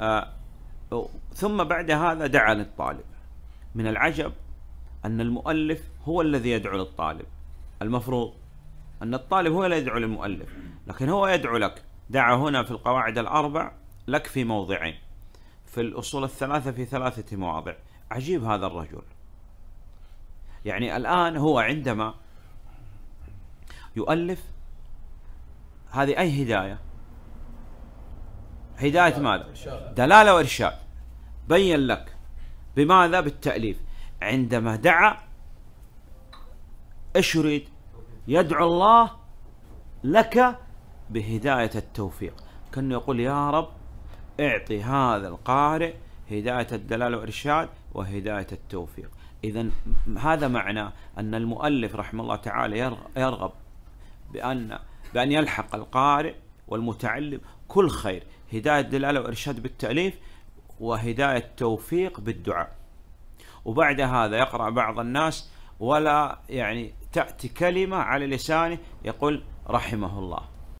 آه، ثم بعد هذا دعا للطالب من العجب أن المؤلف هو الذي يدعو للطالب المفروض أن الطالب هو الذي يدعو للمؤلف لكن هو يدعو لك دعا هنا في القواعد الأربع لك في موضعين في الأصول الثلاثة في ثلاثة مواضع عجيب هذا الرجل يعني الآن هو عندما يؤلف هذه أي هداية هداية ماذا؟ دلالة وإرشاد بين لك بماذا؟ بالتأليف عندما دعا ايش يريد؟ يدعو الله لك بهداية التوفيق كأنه يقول يا رب اعطي هذا القارئ هداية الدلالة والإرشاد وهداية التوفيق إذا هذا معنى أن المؤلف رحمه الله تعالى يرغب بأن بأن يلحق القارئ والمتعلم كل خير هداية دلالة وإرشاد بالتأليف وهداية توفيق بالدعاء وبعد هذا يقرأ بعض الناس ولا يعني تأتي كلمة على لسانه يقول رحمه الله